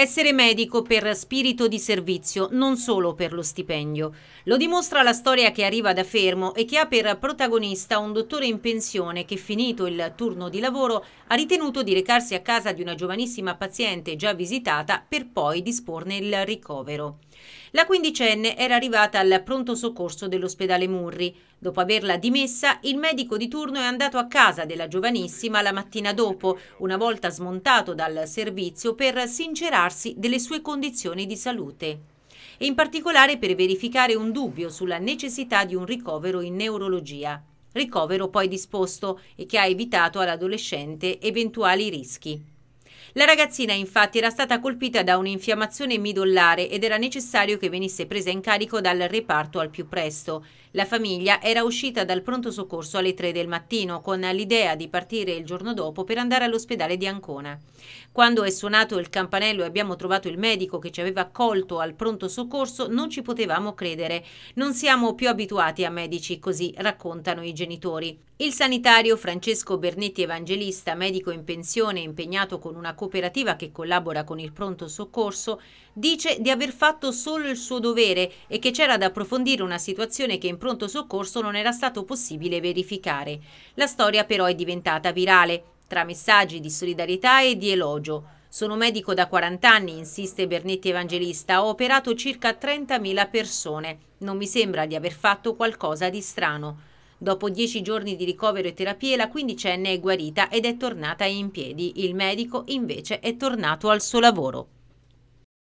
Essere medico per spirito di servizio, non solo per lo stipendio. Lo dimostra la storia che arriva da Fermo e che ha per protagonista un dottore in pensione che, finito il turno di lavoro, ha ritenuto di recarsi a casa di una giovanissima paziente già visitata per poi disporne il ricovero. La quindicenne era arrivata al pronto soccorso dell'ospedale Murri. Dopo averla dimessa, il medico di turno è andato a casa della giovanissima la mattina dopo, una volta smontato dal servizio, per sincerarsi accertarsi delle sue condizioni di salute e in particolare per verificare un dubbio sulla necessità di un ricovero in neurologia, ricovero poi disposto e che ha evitato all'adolescente eventuali rischi. La ragazzina infatti era stata colpita da un'infiammazione midollare ed era necessario che venisse presa in carico dal reparto al più presto. La famiglia era uscita dal pronto soccorso alle 3 del mattino con l'idea di partire il giorno dopo per andare all'ospedale di Ancona. Quando è suonato il campanello e abbiamo trovato il medico che ci aveva accolto al pronto soccorso non ci potevamo credere. Non siamo più abituati a medici così, raccontano i genitori. Il sanitario Francesco Bernetti Evangelista, medico in pensione impegnato con una una cooperativa che collabora con il pronto soccorso, dice di aver fatto solo il suo dovere e che c'era da approfondire una situazione che in pronto soccorso non era stato possibile verificare. La storia però è diventata virale, tra messaggi di solidarietà e di elogio. Sono medico da 40 anni, insiste Bernetti Evangelista, ho operato circa 30.000 persone. Non mi sembra di aver fatto qualcosa di strano. Dopo dieci giorni di ricovero e terapie la quindicenne è guarita ed è tornata in piedi. Il medico invece è tornato al suo lavoro.